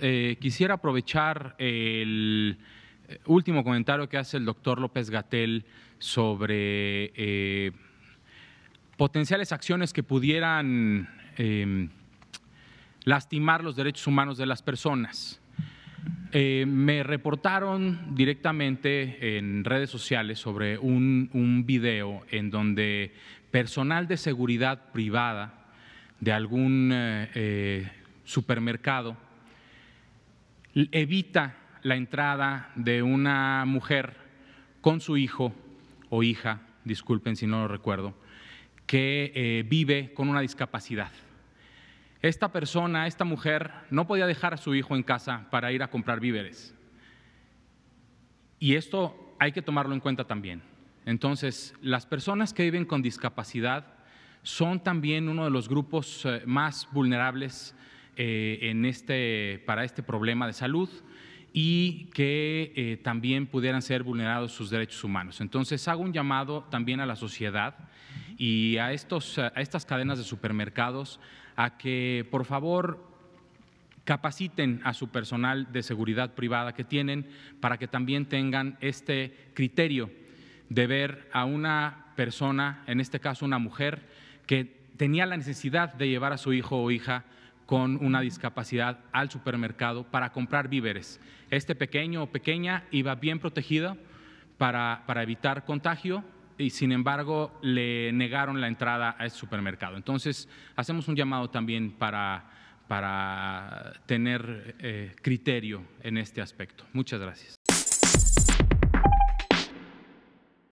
Eh, quisiera aprovechar el eh, último comentario que hace el doctor López Gatel sobre eh, potenciales acciones que pudieran em, lastimar los derechos humanos de las personas. me reportaron directamente en redes sociales sobre un video en donde personal de seguridad privada de algún supermercado evita la entrada de una mujer con su hijo o hija, disculpen si no lo recuerdo, que eh, vive con una discapacidad. Esta persona, esta mujer, no podía dejar a su hijo en casa para ir a comprar víveres. Y esto hay que tomarlo en cuenta también. Entonces, las personas que viven con discapacidad son también uno de los grupos eh, más vulnerables eh, en este, para este problema de salud y que eh, también pudieran ser vulnerados sus derechos humanos. Entonces hago un llamado también a la sociedad y a, estos, a estas cadenas de supermercados a que por favor capaciten a su personal de seguridad privada que tienen para que también tengan este criterio de ver a una persona, en este caso una mujer, que tenía la necesidad de llevar a su hijo o hija con una discapacidad al supermercado para comprar víveres. Este pequeño o pequeña iba bien protegido para, evitar contagio y sin embargo le negaron la entrada a ese supermercado. Entonces hacemos un llamado también para, tener eh, criterio en este aspecto. Muchas gracias.